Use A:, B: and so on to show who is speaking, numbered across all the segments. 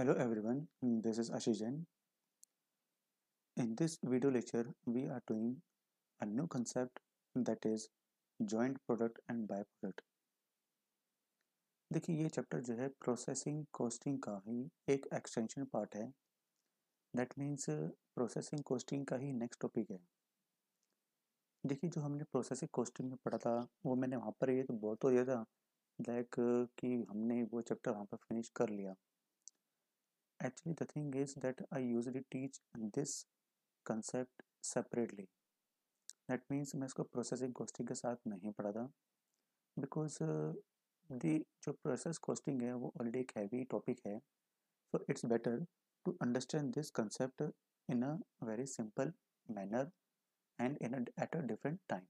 A: Hello everyone, this is Ashish Jain. In this video lecture, we are doing a new concept that is joint product and byproduct. देखिए ये chapter जो है processing costing का ही एक extension part है that means processing costing का ही नेक्स्ट टॉपिक है देखिए जो हमने प्रोसेसिंग कॉस्टिंग में पढ़ा था वो मैंने वहाँ पर ये तो बहुत हो तो गया था लाइक कि हमने वो चैप्टर वहाँ पर फिनिश कर लिया actually the thing is that I usually teach this concept separately that means मैं इसको प्रोसेसिंग कॉस्टिंग के साथ नहीं पढ़ा था बिकॉज दी जो प्रोसेस कॉस्टिंग है वो ऑलरेडी एक हैवी टॉपिक है so it's better to understand this concept in a very simple manner and in at a different time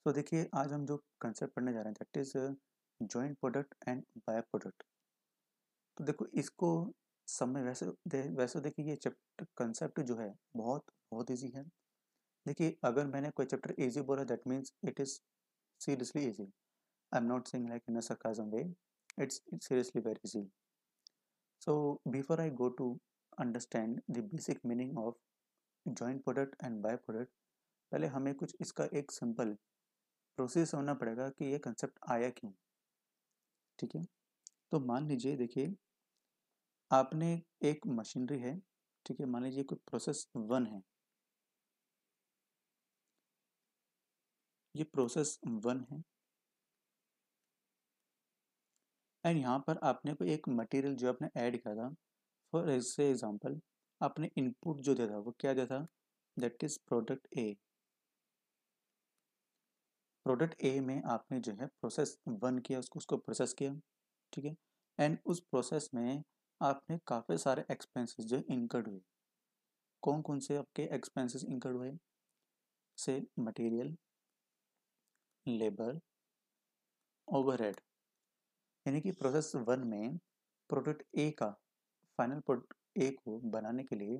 A: so देखिए आज हम जो कंसेप्ट पढ़ने जा रहे हैं that is joint product and by product तो देखो इसको में वैसे दे, वैसे देखिए ये चैप्टर कंसेप्ट जो है बहुत बहुत ईजी है देखिए अगर मैंने कोई चैप्टर ईजी बोला that means it is seriously easy I am not saying like in a sarcasm way it's, it's seriously very easy so before i go to understand the basic meaning of joint by product पहले हमें कुछ इसका एक simple process होना पड़ेगा कि ये concept आया क्यों ठीक है तो मान लीजिए देखिए आपने एक मशीनरी है ठीक है मान लीजिए कोई प्रोसेस वन है ये प्रोसेस वन है एंड यहाँ पर आपने कोई एक मटेरियल जो आपने ऐड किया था फॉर एग्जांपल आपने इनपुट जो दिया था वो क्या दिया था that is product A product A में आपने जो है प्रोसेस वन किया उसको उसको प्रोसेस किया ठीक है एंड उस प्रोसेस में आपने काफ़ी सारे एक्सपेंसेस जो इनकर्ड हुए कौन कौन से आपके एक्सपेंसेस इनकर्ड हुए से मटेरियल लेबर ओवरहेड यानी कि प्रोसेस वन में प्रोडक्ट ए का फाइनल प्रोडक्ट ए को बनाने के लिए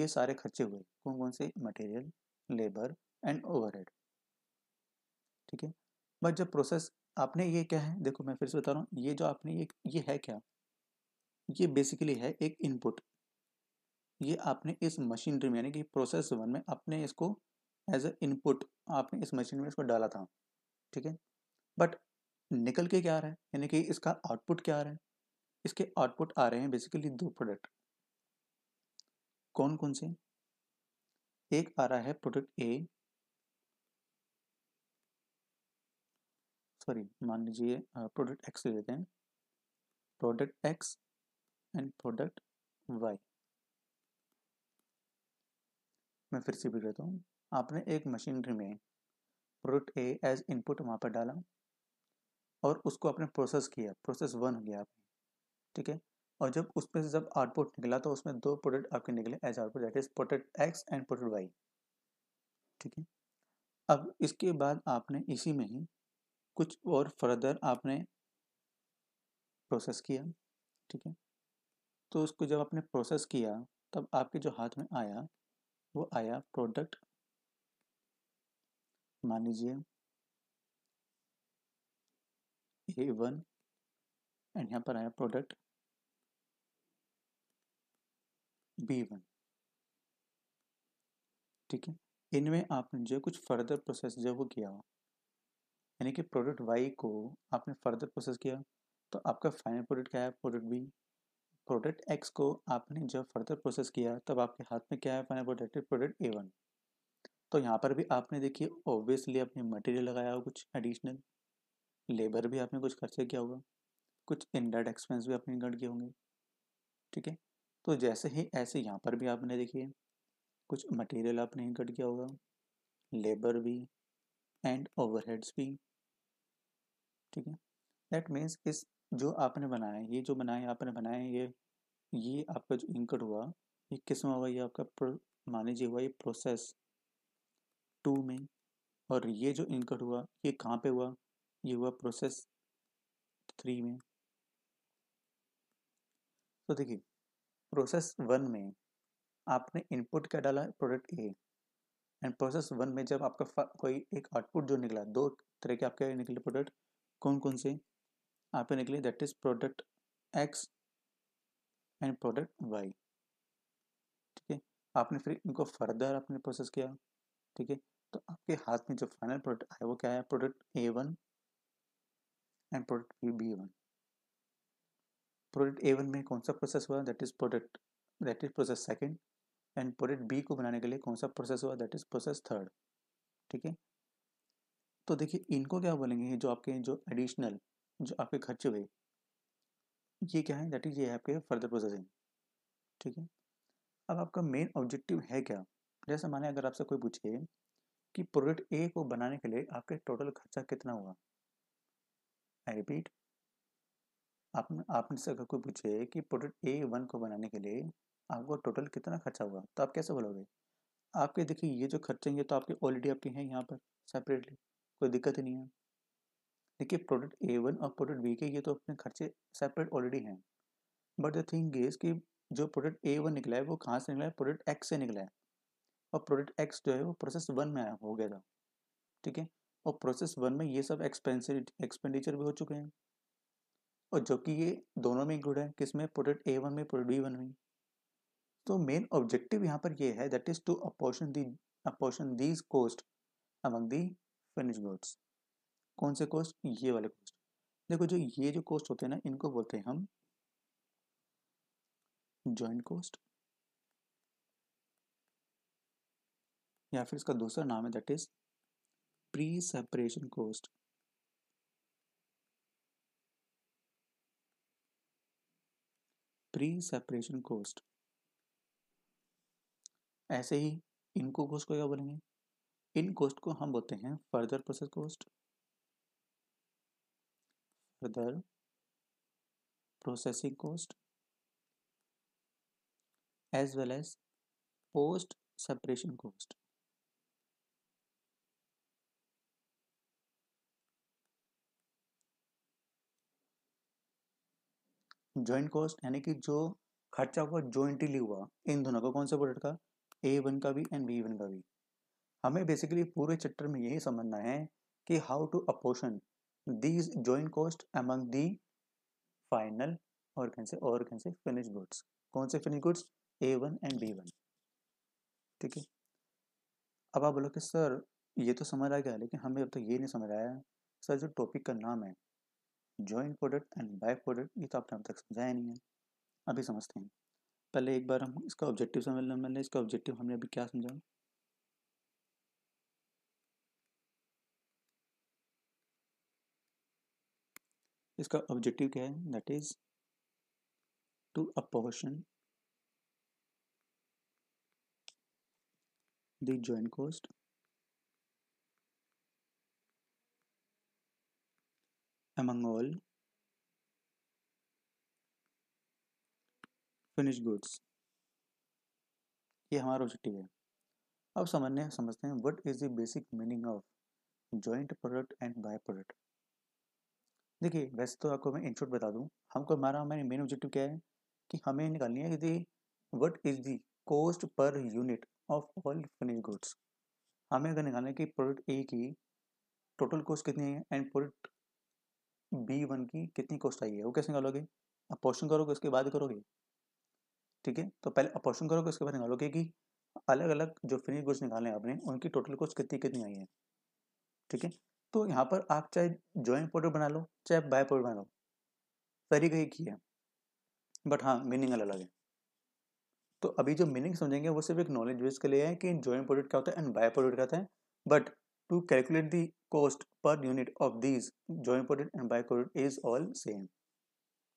A: ये सारे खर्चे हुए कौन कौन से मटेरियल लेबर एंड ओवरहेड ठीक है बट जब प्रोसेस आपने ये क्या है देखो मैं फिर से बता रहा हूँ ये जो आपने ये ये है क्या ये बेसिकली है एक इनपुट ये आपने इस मशीनरी में यानी कि प्रोसेस वन में आपने इसको एज ए इनपुट आपने इस मशीन में इसको डाला था ठीक है बट निकल के क्या आ रहा है यानी कि इसका आउटपुट क्या आ रहा है इसके आउटपुट आ रहे हैं बेसिकली दो प्रोडक्ट कौन कौन से एक आ रहा है प्रोडक्ट ए सॉरी मान लीजिए प्रोडक्ट एक्स लेते हैं product X and product Y मैं फिर से भी कहता हूँ आपने एक मशीनरी में प्रोडक्ट ए एज इनपुट वहाँ पर डाला और उसको आपने प्रोसेस किया प्रोसेस वन हो गया आपने ठीक है और जब उसमें से जब आउटपुट निकला तो उसमें दो प्रोडक्ट आपके निकले as output that is product X and product Y ठीक है अब इसके बाद आपने इसी में ही कुछ और फर्दर आपने प्रोसेस किया ठीक है तो उसको जब आपने प्रोसेस किया तब आपके जो हाथ में आया वो आया प्रोडक्ट मान लीजिए ए वन एंड यहाँ पर आया प्रोडक्ट बी वन ठीक है इनमें आपने जो कुछ फर्दर प्रोसेस जो वो किया यानी कि प्रोडक्ट वाई को आपने फर्दर प्रोसेस किया तो आपका फाइनल प्रोडक्ट क्या है प्रोडक्ट बी प्रोडक्ट एक्स को आपने जब फर्दर प्रोसेस किया तब आपके हाथ में क्या है final product product A one तो यहाँ पर भी आपने देखिए ऑब्वियसली आपने मटेरियल लगाया हो कुछ एडिशनल लेबर भी आपने कुछ खर्चा किया होगा कुछ इनडायरेक्ट एक्सपेंस भी आपने इनकट किए होंगे ठीक है तो जैसे ही ऐसे यहाँ पर भी आपने देखिए कुछ मटेरियल आपने इनकट किया होगा लेबर भी एंड ओवरहेड्स भी ठीक है दैट मीन्स इस जो आपने बनाया ये जो बनाए आपने बनाया ये ये आपका जो इंकट हुआ ये किस में हुआ ये आपका मान लीजिए हुआ ये प्रोसेस टू में और ये जो इंकट हुआ ये कहाँ पे हुआ ये हुआ प्रोसेस थ्री में तो देखिए प्रोसेस वन में आपने इनपुट क्या डाला product A and process one में जब आपका कोई एक आउटपुट जो निकला दो तरह के आपके निकले प्रोडक्ट कौन कौन से यहाँ निकले निकली that is product X and product Y ठीक है आपने फिर इनको फर्दर आपने प्रोसेस किया ठीक है तो आपके हाथ में जो फाइनल प्रोडक्ट आया वो क्या है product A one and product B one product A one में कौन सा प्रोसेस हुआ that is product that is process second and product B को बनाने के लिए कौन सा प्रोसेस हुआ दैट इज प्रोसेस थर्ड ठीक है तो देखिए इनको क्या बोलेंगे जो आपके जो एडिशनल जो आपके खर्च हुए ये क्या है दैट इज ये आपके फर्दर प्रोसेसिंग ठीक है अब आपका मेन ऑब्जेक्टिव है क्या जैसे माने अगर आपसे कोई पूछे कि प्रोडक्ट ए को बनाने के लिए आपके टोटल खर्चा कितना हुआ आई रिपीट आपने आपने से अगर कोई पूछे कि प्रोडक्ट ए वन को बनाने के लिए आपको टोटल कितना खर्चा हुआ तो आप कैसे बोलोगे आपके देखिए ये जो खर्चे हैं ये तो आपके ऑलरेडी आपके हैं यहाँ पर सेपरेटली कोई दिक्कत ही नहीं है देखिए प्रोडक्ट ए वन और प्रोडक्ट बी के ये तो अपने खर्चे सेपरेट ऑलरेडी हैं बट द थिंग इज कि जो प्रोडक्ट ए वन निकला है वो कहाँ से निकला है प्रोडक्ट एक्स से निकला है और प्रोडक्ट एक्स जो है वो प्रोसेस वन में आया हो गया था ठीक है और प्रोसेस वन में ये सब एक्सपेंसिव एक्सपेंडिचर भी हो चुके हैं और जो कि ये दोनों में इंक्लूड है किसमें प्रोडक्ट ए वन में प्रोडक्ट बी वन में तो मेन ऑब्जेक्टिव यहाँ पर ये है that is to apportion the apportion these cost among the finish goods कौन से कॉस्ट ये वाले कॉस्ट देखो जो ये जो कॉस्ट होते हैं ना इनको बोलते हैं हम ज्वाइंट कॉस्ट या फिर इसका दूसरा नाम है that is pre separation cost pre separation cost ऐसे ही इनको कॉस्ट को क्या बोलेंगे इन कॉस्ट को हम बोलते हैं further process cost further processing cost as well as post separation cost. Joint cost यानी कि जो खर्चा हुआ ज्वाइंटली हुआ इन दोनों का कौन सा प्रोडक्ट का ए वन का भी एंड बी वन का भी हमें बेसिकली पूरे चैप्टर में यही समझना है कि how to apportion these joint cost among the final or can say or can say finished goods कौन से finish goods A one and B one ठीक है अब आप बोलो कि सर ये तो समझ आ गया लेकिन हमें अब तक तो ये नहीं समझ आया सर जो टॉपिक का नाम है joint product and by product ये तो आपने अब तक समझाया नहीं है अभी समझते हैं पहले एक बार हम इसका ऑब्जेक्टिव समझ लें मैंने इसका ऑब्जेक्टिव हमने अभी क्या समझा इसका ऑब्जेक्टिव क्या है that is to apportion the joint cost among all finish goods ये हमारा ऑब्जेक्टिव है अब समझने समझते हैं what is the basic meaning of joint product and by product देखिए वैसे तो आपको मैं इन बता दूँ हमको हमारा हमारे मेन ऑब्जेक्टिव क्या है कि हमें निकालनी है कि what is the cost per unit of all finish goods हमें अगर निकालना है कि प्रोडक्ट ए की टोटल कॉस्ट कितनी है एंड प्रोडक्ट बी वन की कितनी कॉस्ट आई है वो कैसे निकालोगे अपोर्शन करोगे उसके बाद करोगे ठीक है तो पहले अपोर्शन करोगे उसके बाद निकालोगे कि अलग अलग जो फिनिश गुड्स निकाले आपने उनकी टोटल कॉस्ट कितनी कितनी आई है ठीक है तो यहाँ पर आप चाहे ज्वाइंट प्रोडक्ट बना लो चाहे बाय प्रोडक्ट बना लो तरीका एक ही है बट हाँ मीनिंग अलग अलग है तो अभी जो मीनिंग समझेंगे वो सिर्फ एक नॉलेज बेस के लिए है कि ज्वाइंट प्रोडक्ट क्या होता है एंड बाय प्रोडक्ट क्या होता है but to calculate the cost per unit of these joint product and by product is all same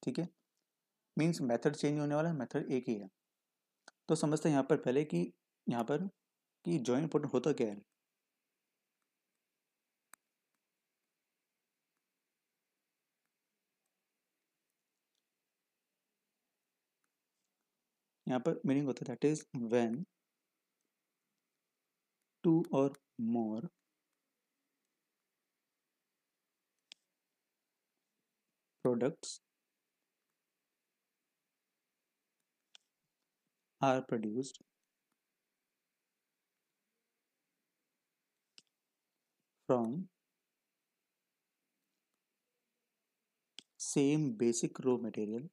A: ठीक है मीन्स मेथड चेंज होने वाला है मेथड एक ही है तो समझते हैं यहाँ पर पहले कि यहाँ पर कि ज्वाइंट प्रोडक्ट होता क्या है यहाँ पर मीनिंग होता है that is when two or more products are produced from same basic raw material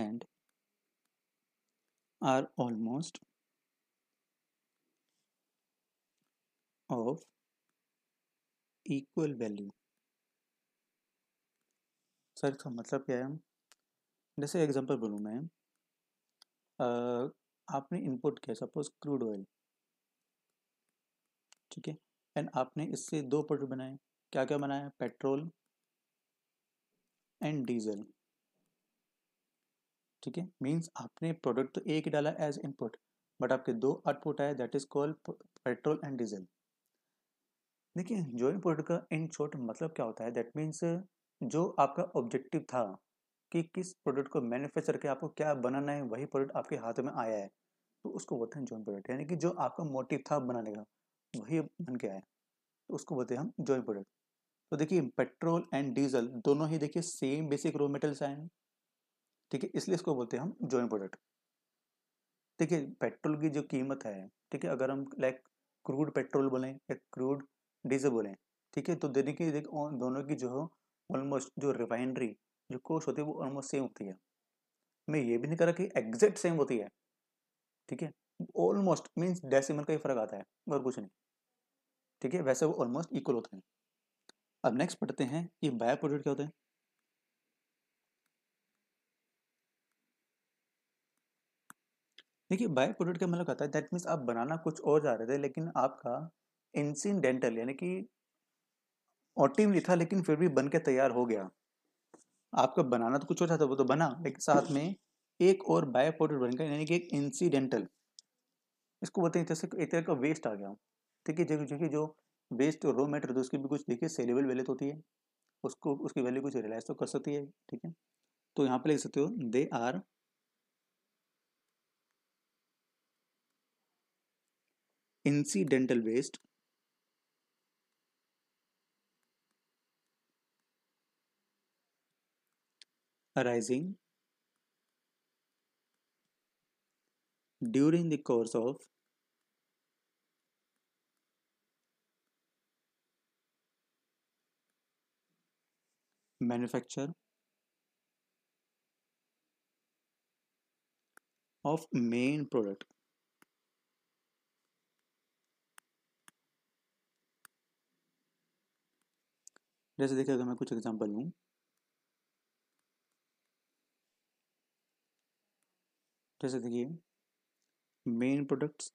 A: and are almost of equal value sir इसका मतलब क्या है जैसे एग्जांपल बोलूँ मैं आपने इनपुट किया सपोज क्रूड ऑयल ठीक है एंड आपने इससे दो प्रोडक्ट बनाए क्या क्या बनाया पेट्रोल एंड डीजल ठीक है मीन्स आपने प्रोडक्ट तो एक डाला एज इनपुट बट आपके दो आउटपुट आए that is called petrol and diesel देखिए ज्वाइन प्रोडक्ट का इन शॉर्ट मतलब क्या होता है दैट मीन्स जो आपका ऑब्जेक्टिव था कि किस प्रोडक्ट को मैन्युफैक्चर के आपको क्या बनाना है वही प्रोडक्ट आपके हाथ में आया है तो उसको बोलते हैं जॉइंट प्रोडक्ट यानी कि जो आपका मोटिव था बनाने का वही बन के आया तो उसको बोलते हैं हम जॉइंट प्रोडक्ट तो देखिए पेट्रोल एंड डीजल दोनों ही देखिए सेम बेसिक रॉ मेटल्स आए हैं ठीक है इसलिए इसको बोलते हैं हम जॉइंट प्रोडक्ट ठीक है पेट्रोल की जो कीमत है ठीक है अगर हम लाइक क्रूड पेट्रोल बोलें या क्रूड डीजल बोलें ठीक है तो देने की देख दोनों की जो हो ऑलमोस्ट जो रिफाइनरी जो कोस्ट होती है वो ऑलमोस्ट सेम होती है मैं ये भी नहीं कह रहा कि एग्जैक्ट सेम होती है ठीक है ऑलमोस्ट मीन्स डेसिमल का ही फर्क आता है और कुछ नहीं ठीक है वैसे वो ऑलमोस्ट इक्वल होते हैं अब नेक्स्ट पढ़ते हैं ये बायो प्रोडक्ट क्या होते हैं देखिए बाय प्रोडक्ट का मतलब कहता है दैट मीन्स आप बनाना कुछ और जा रहे थे लेकिन आपका इंसिडेंटल यानी कि ऑटिवली था लेकिन फिर भी बन के तैयार हो गया आपका बनाना तो कुछ और था तो वो तो बना लेकिन साथ में एक और बाय प्रोडक्ट बन गया यानी कि एक इंसिडेंटल इसको बोलते हैं जैसे एक तरह का वेस्ट आ गया ठीक है जो जो जो वेस्ट रो मेटर उसकी भी कुछ देखिए सेलेबल वैल्यू तो होती है उसको उसकी वैल्यू कुछ रिलाइज तो कर सकती है ठीक है तो यहाँ पे लिख सकते हो they are incidental waste arising during the course of manufacture of main product जैसे देखिए अगर मैं कुछ एग्जाम्पल लूँ जैसे देखिए main products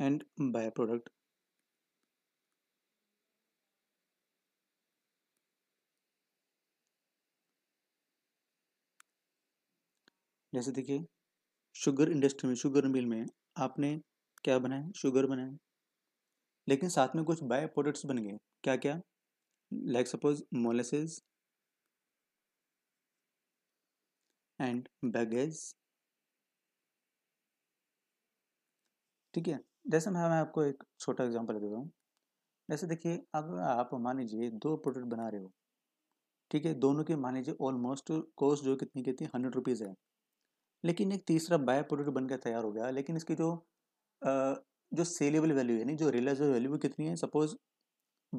A: and by product जैसे देखिए शुगर इंडस्ट्री में शुगर मिल में आपने क्या बनाए शुगर बनाए लेकिन साथ में कुछ बाय प्रोडक्ट्स बन गए क्या क्या like suppose molasses and bagasse ठीक है जैसे मैं मैं आपको एक छोटा एग्जांपल देता हूँ जैसे देखिए अगर आप मान लीजिए दो प्रोडक्ट बना रहे हो ठीक है दोनों के मान लीजिए ऑलमोस्ट कॉस्ट जो कितनी कितनी हंड्रेड रुपीज़ है लेकिन एक तीसरा बाय प्रोडक्ट बनकर तैयार हो गया लेकिन इसकी जो जो सेलेबल वैल्यू यानी जो रिलाइजेबल वैल्यू वो कितनी है suppose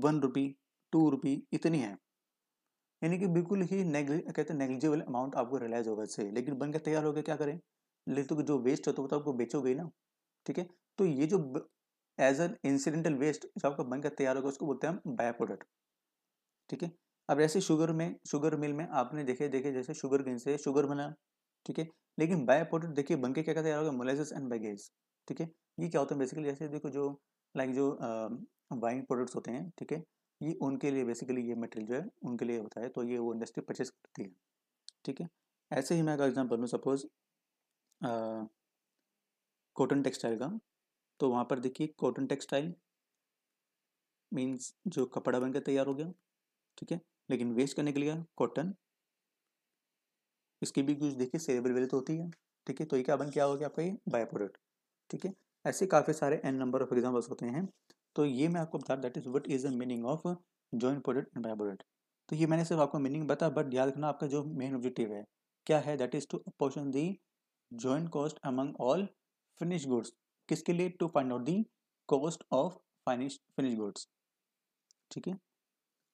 A: one rupee two rupee इतनी है यानी कि बिल्कुल ही नेग्लि कहते हैं नेगलिजिबल अमाउंट आपको रिलाइज होगा इससे लेकिन बन के तैयार हो गया क्या करें ले तो जो वेस्ट होता है वो तो आपको बेचोगे ना ठीक है तो ये जो एज एन इंसिडेंटल वेस्ट जो आपका बन के तैयार होगा उसको बोलते हैं हम बाय प्रोडक्ट ठीक है अब ऐसे शुगर में शुगर मिल में आपने देखे देखे जैसे शुगर गिन से शुगर बना ठीक है लेकिन बाय प्रोडक्ट देखिए बन के क्या क्या तैयार होगा मोलाइस एंड बैगेज ठीक है ये क्या होता है बेसिकली जैसे देखो जो लाइक जो वाइन प्रोडक्ट्स होते हैं ठीक है ये उनके लिए बेसिकली ये मटेरियल जो है उनके लिए होता है तो ये वो इंडस्ट्री परचेस करती है ठीक है ऐसे ही मैं अगर एग्जाम्पल लूँ सपोज कॉटन टेक्सटाइल का तो वहाँ पर देखिए कॉटन टेक्सटाइल मीन्स जो कपड़ा बनकर तैयार हो गया ठीक है लेकिन वेस्ट करने के लिए कॉटन इसकी भी कुछ देखिए सेलेबल वैल्यू तो होती है ठीक है तो ये क्या बन क्या हो गया आपका ये बायो प्रोडक्ट ठीक है ऐसे काफ़ी सारे एन नंबर ऑफ एग्जाम्पल्स होते हैं तो ये मैं आपको बता that is what is the meaning of joint product and by product तो ये मैंने सिर्फ आपको मीनिंग बता बट ध्यान रखना आपका जो मेन ऑब्जेक्टिव है क्या है that is to apportion the joint cost among all finish goods किसके लिए to find out the cost of finish finish goods ठीक है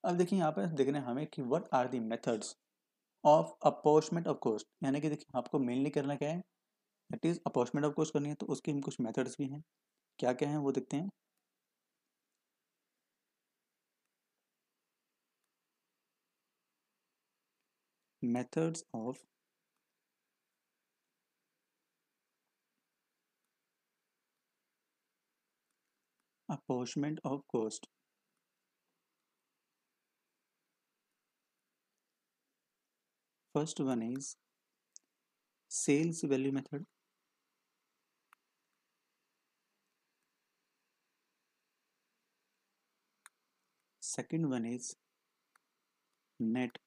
A: अब देखिए यहाँ पर देखने हमें कि what are the methods of apportionment of cost यानी कि देखिए आपको मेनली करना क्या है that is approximate of course करनी है तो उसके हम कुछ मेथड्स भी हैं क्या क्या हैं वो देखते हैं methods of apportionment of cost first one is sales value method second one is net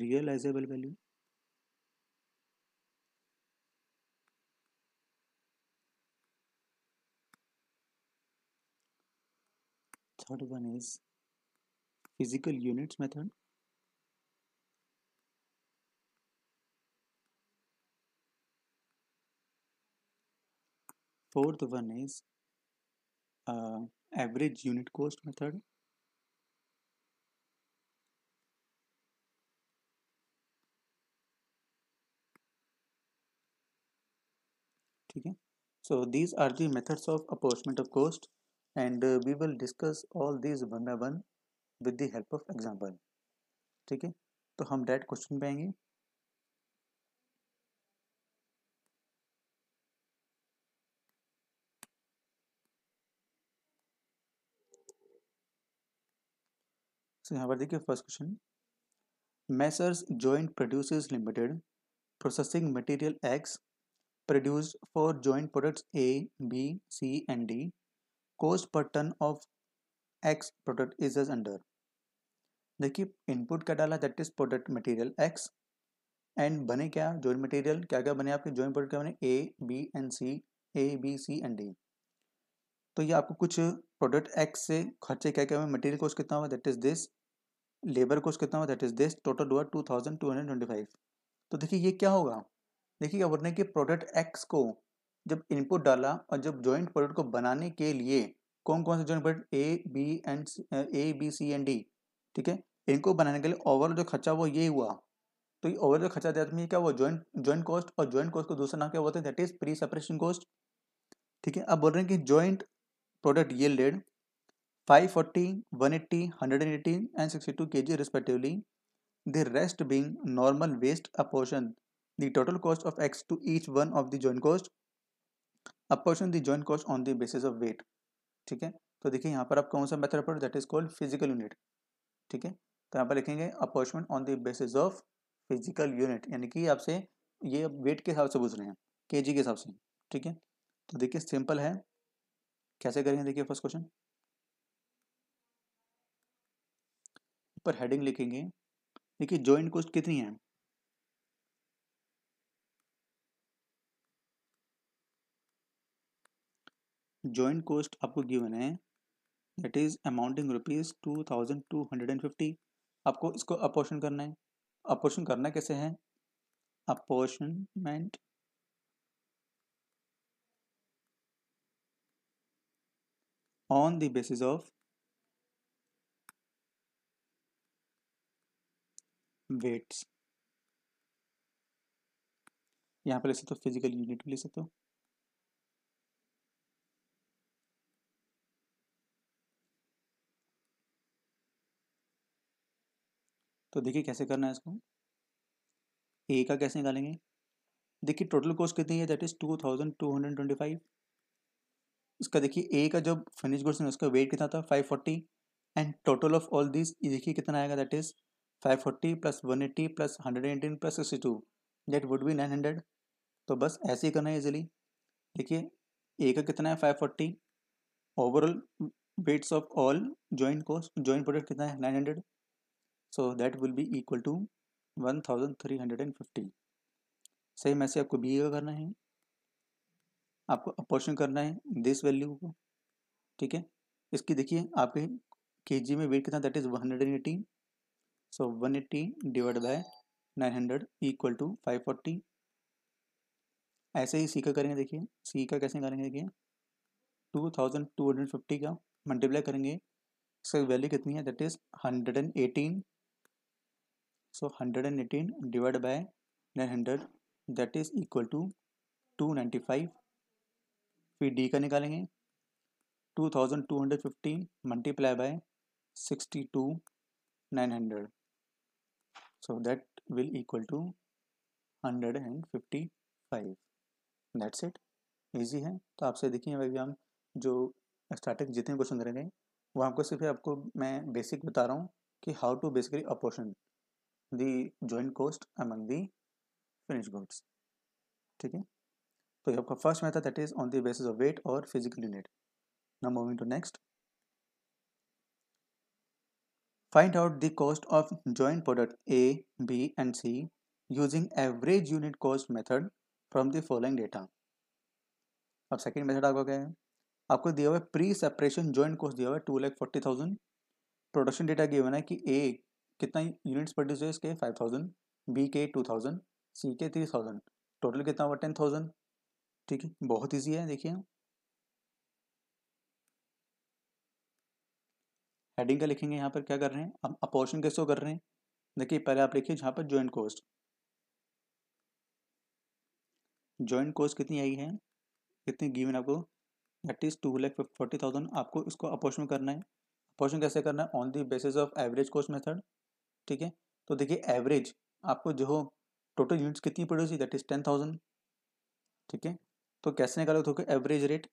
A: realizable value third one is physical units method fourth one is uh, average unit cost method So these are the methods of apportionment of cost and uh, we will discuss all these one by one with the help of example. ठीक है तो हम direct question पे आएंगे सो यहाँ पर देखिए first question messrs joint producers limited processing material X produced for joint products A, B, C and D, cost per ton of X product is as under. देखिए इनपुट क्या डाला that is product material X and बने क्या joint material क्या क्या बने आपके joint product क्या बने A B and C A B C and D तो ये आपको कुछ प्रोडक्ट एक्स से खर्चे क्या क्या हुए मटेरियल कॉस्ट कितना हुआ that is this labour cost कितना हुआ दैट इज दिस टोटल हुआ two thousand two hundred twenty five तो देखिए ये क्या होगा देखिए क्या बोल रहे हैं कि प्रोडक्ट एक्स को जब इनपुट डाला और जब जॉइंट प्रोडक्ट को बनाने के लिए कौन कौन से joint product A B and A B C and D ठीक है इनको बनाने के लिए ओवरऑल जो खर्चा वो ये हुआ तो ये ओवरऑल खर्चा देता है क्या वो जॉइंट जॉइंट कॉस्ट और जॉइंट कॉस्ट को दूसरा नाम क्या बोलते हैं that is pre separation cost ठीक है अब बोल रहे हैं कि joint product five yielded 540, 180, 180 and 62 kg respectively, the rest rest normal normal waste apportion the total cost of x to each one of the joint cost apportion the joint cost on the basis of weight ठीक है तो देखिए यहाँ पर आप कौन सा method पढ़ो that is called physical unit ठीक है तो यहाँ पर लिखेंगे apportionment on the basis of physical unit यानी कि आपसे ये वेट के हिसाब से पूछ रहे हैं के के हिसाब से ठीक है तो देखिए सिंपल है कैसे करेंगे देखिए फर्स्ट क्वेश्चन पर हेडिंग लिखेंगे देखिए जॉइंट कॉस्ट कितनी है ज्वाइंट कॉस्ट आपको गिवन है that is amounting rupees two thousand two hundred and fifty आपको इसको अपोर्शन करना है अपोर्शन करना कैसे है apportionment on the basis of weights यहाँ पर ले सकते हो फिजिकल यूनिट भी ले सकते हो तो देखिए कैसे करना है इसको ए का कैसे निकालेंगे देखिए टोटल कॉस्ट कितनी है that is two thousand two hundred twenty five इसका देखिए ए का जब फिनिश गुड्स है उसका वेट कितना था five forty and total of all this देखिए कितना आएगा that is five forty plus one eighty plus hundred eighteen plus sixty two that would be nine hundred तो बस ऐसे ही करना है इजिली देखिए ए का कितना है five forty overall weights of all joint cost joint product कितना है nine hundred so that will be equal to 1350 same ऐसे आपको बी का करना है आपको अपोर्शन करना है दिस वैल्यू को ठीक है इसकी देखिए आपके के में वेट कितना that is 118 so 180 divide by hundred equal to 540 ऐसे ही सी का करेंगे देखिए सी का कैसे करेंगे देखिए 2250 का मल्टीप्लाई करेंगे इसका वैल्यू कितनी है that is 118 so 118 divided by 900 that is equal to 295 फिर डी का निकालेंगे fifty multiply by 62 900 equal to hundred and fifty 155 that's it easy है तो आपसे देखिए भाई हम जो स्टार्टिंग जितने क्वेश्चन करेंगे वो आपको सिर्फ आपको मैं बेसिक बता रहा हूँ कि how to basically apportion the joint cost among the finished goods ठीक है तो ये आपका first method that is on the basis of weight और physical unit now moving to next find out the cost of joint product A, B and C using average unit cost method from the following data. अब second method आपका क्या है आपको दिया हुआ है pre separation joint cost दिया हुआ है two lakh forty thousand production data given है कि ए कितना यूनिट्स प्रोड्यूस हुए इसके फाइव थाउजेंड बी के टू थाउजेंड सी के थ्री थाउजेंड टोटल कितना हुआ टेन थाउजेंड ठीक है बहुत ईजी है देखिए हेडिंग का लिखेंगे यहाँ पर क्या कर रहे हैं अब अपॉर्शन कैसे कर रहे हैं देखिए पहले आप लिखिए जहाँ पर जॉइंट कोस्ट जॉइंट कोस्ट कितनी आई है कितनी गिवन आपको that is two lakh forty thousand आपको इसको अपॉर्शन करना है अपोर्शन कैसे करना है on the basis of average cost method ठीक है तो देखिए एवरेज आपको जो टोटल यूनिट्स कितनी पड़ी हुई दैट इज टेन थाउजेंड ठीक है तो कैसे निकालो तो एवरेज रेट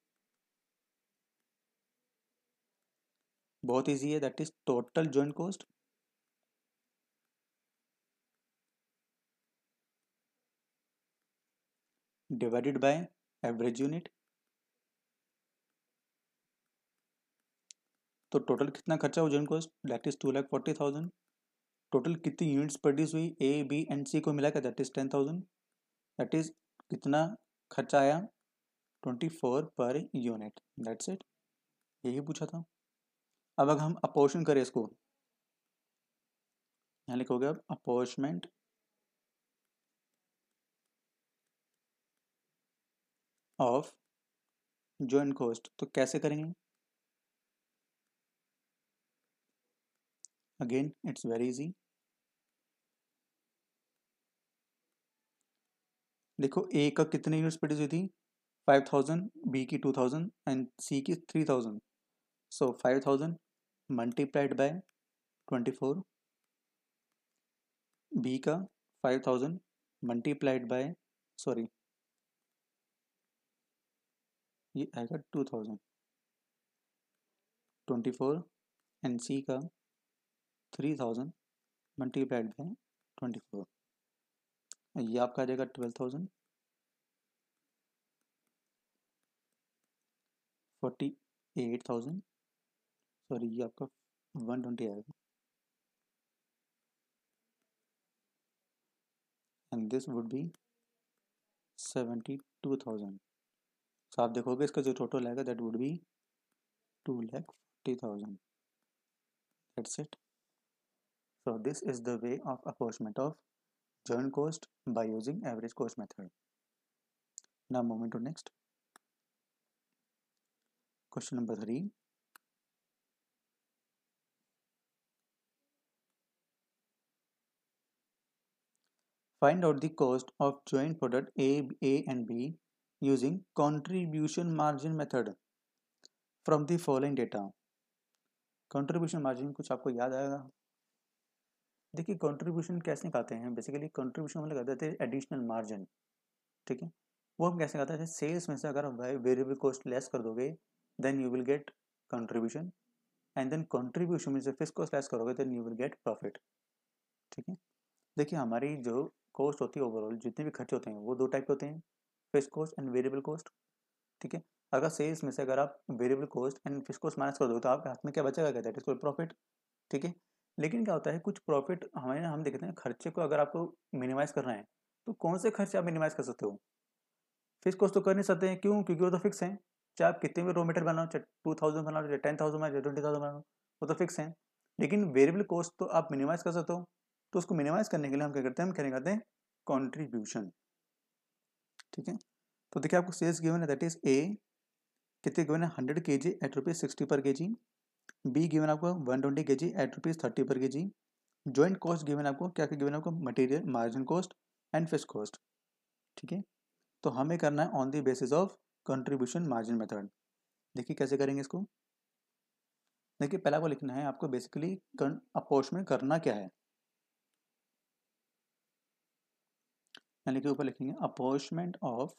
A: बहुत इजी है that is total joint cost divided by average unit तो टोटल कितना खर्चा हो joint cost that is two lakh forty thousand total कितनी यूनिट्स प्रोड्यूस हुई ए बी एंड सी को मिला क्या that is ten thousand that is कितना खर्चा आया twenty four per unit that's it यही पूछा था अब अगर हम अपोर्शन करें इसको यहाँ लिखोगे अब अपोर्शमेंट ऑफ जॉइंट कॉस्ट तो कैसे करेंगे अगेन इट्स वेरी इजी देखो ए का कितने यूनिट्स प्रोड्यूस हुई थी फाइव थाउजेंड बी की टू थाउजेंड एंड सी की three thousand so five thousand multiplied by twenty four B का five thousand multiplied by sorry ये आएगा two thousand twenty four and C का three thousand multiplied by twenty four ये आपका आ जाएगा twelve thousand forty eight thousand sorry ये आपका वन ट्वेंटी आएगा and this would be seventy two thousand so आप देखोगे इसका जो टोटल आएगा that would be two lakh forty thousand that's it so this is the way of apportionment of joint cost by using average cost method. Now moving to next. Question number 3. Find out the cost of joint product A, A and B using contribution margin method from the following data. Contribution margin, कुछ आपको याद आएगा देखिए contribution कैसे निकालते हैं basically contribution हम लोग कहते थे एडिशनल मार्जिन ठीक है वो हम कैसे कहते थे सेल्स में से अगर वेरिएबल कॉस्ट लेस कर दोगे then you will get contribution and then contribution में से फिक्स कॉस्ट लेस करोगे then you will get profit ठीक है देखिए हमारी जो कॉस्ट होती है ओवरऑल जितने भी खर्चे होते हैं वो दो टाइप के होते हैं fix cost and variable cost ठीक है अगर सेल्स में से अगर आप variable cost and fix cost minus कर दोगे तो आपके हाथ में क्या बचेगा कहते हैं प्रॉफिट ठीक है लेकिन क्या होता है कुछ प्रॉफिट हमें हम देखते हैं खर्चे को अगर आपको मिनिमाइज करना है तो कौन से खर्चे आप मिनिमाइज कर सकते हो फिक्स कॉस्ट तो कर नहीं सकते हैं क्यों क्योंकि वो तो फिक्स हैं चाहे आप कितने भी रो मीटर बनाओ चाहे टू थाउजेंड बनाओ चाहे टेन थाउजेंड बनाओ ट्वेंटी थाउजेंड बनाओ वो तो फिक्स हैं लेकिन वेरिएबल कॉस्ट तो आप मिनिमाइज कर सकते हो तो उसको मिनिमाइज करने के लिए हम क्या करते हैं हम क्या करते हैं कॉन्ट्रीब्यूशन ठीक है तो देखिए आपको सेल्स गिवन है दैट इज ए कितने गिवन है हंड्रेड के G eight rupees sixty per K G B given आपको one twenty K G eight rupees thirty पर के जी ज्वाइंट कॉस्ट गिवन आपको क्या क्या गिवन आपको material margin cost and fix cost ठीक है तो हमें करना है on the basis of contribution margin method देखिए कैसे करेंगे इसको देखिए पहला को लिखना है आपको बेसिकली अपोर्च करना क्या है यानी कि ऊपर लिखेंगे अपोर्चमेंट ऑफ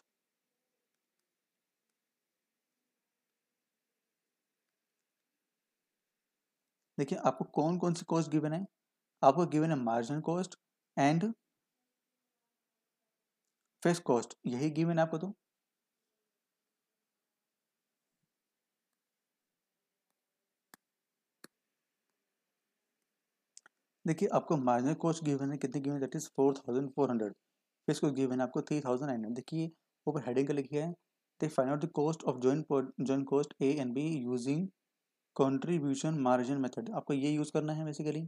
A: देखिए आपको कौन कौन सी कॉस्ट गिवन है आपको गिवन है marginal cost and fix cost यही गिवन है आपको तो देखिए आपको मार्जिनल कॉस्ट गिवन है कितने given that is four thousand four hundred fix cost given है आपको थ्री थाउजेंड नाइन हंड्रेड देखिए ऊपर हेडिंग का लिखा है find out the cost of joint joint cost A and B using contribution margin method आपको ये यूज़ करना है बेसिकली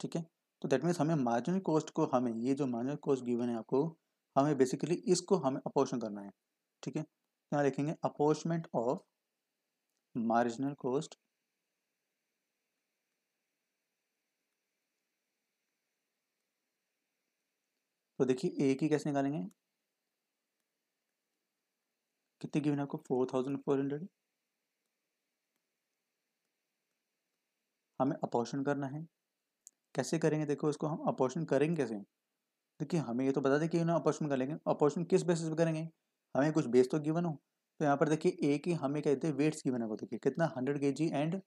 A: ठीक है तो दैट मीन्स हमें मार्जिन कॉस्ट को हमें ये जो मार्जिन कॉस्ट गिवन है आपको हमें बेसिकली इसको हमें अपोर्शन करना है ठीक है यहाँ लिखेंगे अपोर्शमेंट ऑफ मार्जिनल कॉस्ट तो देखिए एक ही कैसे निकालेंगे कितने गिवन आपको फोर थाउजेंड फोर हंड्रेड हमें अपोर्शन करना है कैसे करेंगे देखो इसको हम अपोर्शन करेंगे कैसे देखिए हमें ये तो बता दें कि ना अपोर्शन कर लेंगे अपोर्शन किस बेसिस पे करेंगे हमें कुछ बेस तो गिवन हो तो यहाँ पर देखिए ए की हमें क्या देते हैं वेट्स गिवन है वो देखिए कितना हंड्रेड के जी एंड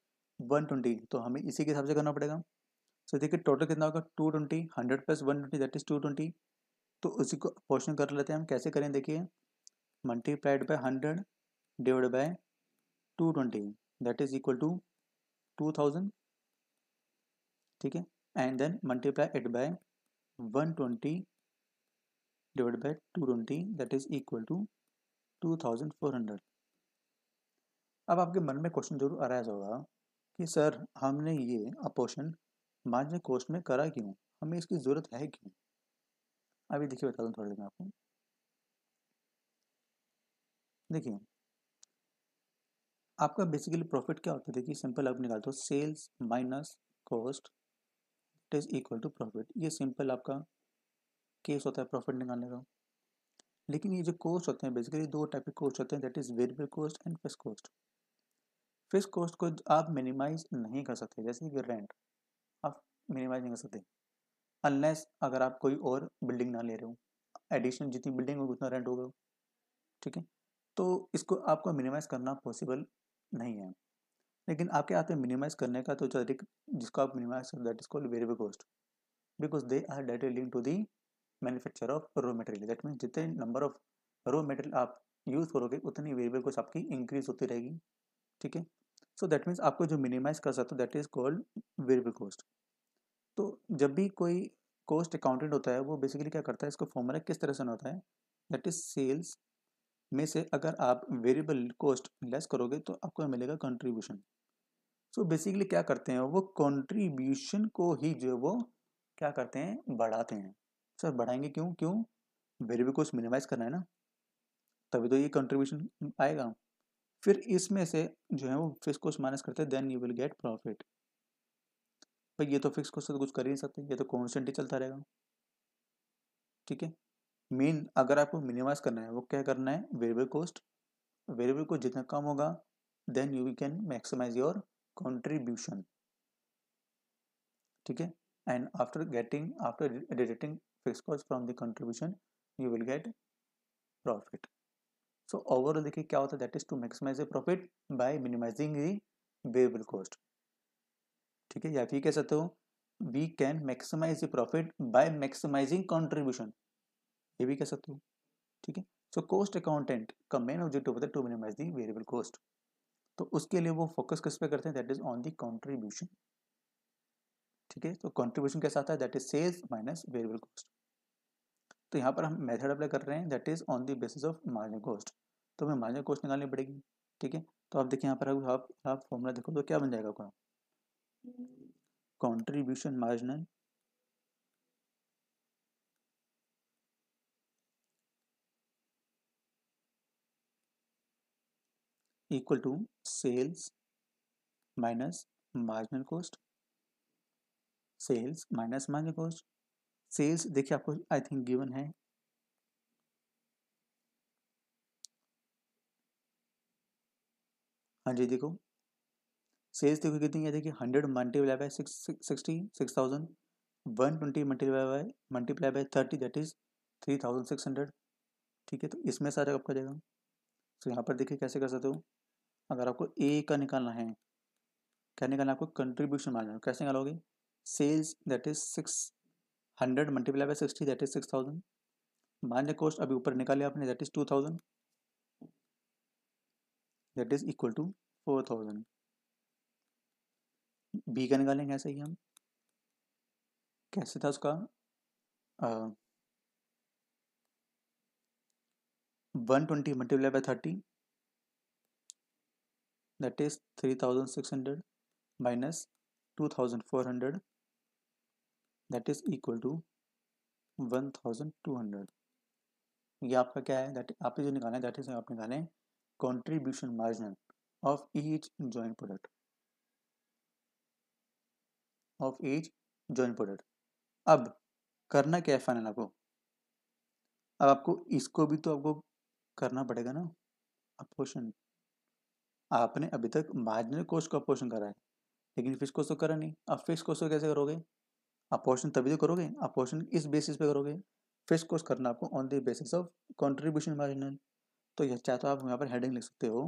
A: वन ट्वेंटी तो हमें इसी के हिसाब से करना पड़ेगा सो तो देखिए टोटल कितना होगा two twenty hundred plus one twenty that is two twenty तो उसी को पोर्शन कर लेते हैं हम कैसे करें देखिए multiplied by hundred divide by two twenty that is equal to two thousand ठीक है and then multiply it by 120 that is equal to two thousand four 2400 अब आपके मन में क्वेश्चन जरूर अराइज होगा कि सर हमने ये अपोर्शन मार्जिन कोस्ट में करा क्यों हमें इसकी ज़रूरत है क्यों अभी देखिए बता दूँ थोड़ी देर में आपको देखिए आपका बेसिकली प्रॉफिट क्या होता है देखिए सिंपल आप निकालते हो sales minus cost it is equal to profit ये सिंपल आपका केस होता है प्रॉफिट निकालने का लेकिन ये जो कोस्ट होते हैं बेसिकली दो टाइप के कोस्ट होते हैं that is variable cost and fix cost fix cost को आप मिनिमाइज नहीं कर सकते जैसे कि रेंट आप मिनिमाइज नहीं कर सकते अनलेस अगर आप कोई और बिल्डिंग ना ले रहे हो एडिशनल जितनी बिल्डिंग होगी उतना रेंट होगा ठीक है तो इसको आपको मिनिमाइज करना पॉसिबल नहीं है लेकिन आपके हाथ में मिनिमाइज करने का तो अधिक जिसको आप मिनिमाइज कर that is called variable cost because they are directly link to the manufacture of raw material that mean जितने नंबर ऑफ रो मटेरियल आप यूज़ करोगे उतनी वेरिएबल कॉस्ट आपकी इंक्रीज होती रहेगी ठीक है सो दैट मीन्स आपको जो मिनिमाइज कर सकते हो that is called variable cost तो जब भी कोई कॉस्ट अकाउंटेंट होता है वो बेसिकली क्या करता है इसको फॉर्मूला किस तरह से होता है दैट इज सेल्स में से अगर आप वेरिएबल कॉस्ट लेस करोगे तो आपको मिलेगा कंट्रीब्यूशन सो so बेसिकली क्या करते हैं वो कंट्रीब्यूशन को ही जो वो क्या करते हैं बढ़ाते हैं सर बढ़ाएंगे क्यों क्यों वेरिएबल को मिनिमाइज करना है ना तभी तो ये कंट्रीब्यूशन आएगा फिर इसमें से जो है वो फिक्स कोस्ट माइनस करते हैं then you will get profit भाई ये तो फिक्स कोस्ट तो कुछ कर ही नहीं सकते ये तो कॉन्स्टेंट ही चलता रहेगा ठीक है मेन अगर आपको मिनिमाइज करना है वो क्या करना है वेरिएबल कॉस्ट वेरिएबल को जितना कम होगा then you can maximise your contribution ठीक है and after getting after deducting fixed cost from the contribution you will get profit so overall देखिए क्या होता है that is to maximize the profit by minimizing the variable cost ठीक है या फिर कह सकते हो we can maximise the profit by maximising contribution ये भी कह सकते हो ठीक है सो कॉस्ट अकाउंटेंट का मेन ऑब्जेक्टिव होता है to minimise the variable cost तो उसके लिए वो फोकस किस पे करते हैं that is on the contribution ठीक है तो कॉन्ट्रीब्यूशन कैसा आता है that is sales minus variable cost तो यहाँ पर हम मेथड अप्लाई कर रहे हैं that is on the basis of margin cost तो हमें मार्जिन कॉस्ट निकालनी पड़ेगी ठीक है तो आप देखिए यहाँ पर आप आप फॉर्मूला देखो तो क्या बन जाएगा contribution marginal equal to sales minus marginal cost sales minus marginal cost sales देखिए आपको आई थिंक गिवन है हाँ जी देखो सेल्स देखो कितनी है देखिए hundred multiply by sixty six thousand one twenty multiply by multiply by thirty that is three thousand six hundred ठीक है तो इसमें सारे आपका जाएगा तो यहाँ पर देखिए कैसे कर सकते हो अगर आपको ए का निकालना है क्या निकालना आपको कंट्रीब्यूशन मार्जिन कैसे निकालोगे sales that is six hundred multiply by sixty that is six thousand margin cost अभी ऊपर निकाले आपने that is two thousand that is equal to four thousand B का निकालेंगे ऐसे ही हम कैसे था उसका one twenty multiply by thirty that is 3600 minus 2400 that is equal to 1200 ये आपका क्या है दैट आपने जो निकाला है दैट इज आप निकालें contribution margin of each joint product of each joint product अब करना क्या है फाइनल आपको अब आपको इसको भी तो आपको करना पड़ेगा ना अपोर्शन आपने अभी तक मार्जिनल कॉस्ट का पोर्शन करा है लेकिन फिक्स कॉस्ट तो करा नहीं आप फिक्स कॉस्ट को कैसे करोगे आप पोर्शन तभी तो करोगे आप पोर्शन इस बेसिस पे करोगे फिक्स कॉस्ट करना आपको on the basis of contribution marginal तो यह चाहे तो आप यहाँ पर हेडिंग लिख सकते हो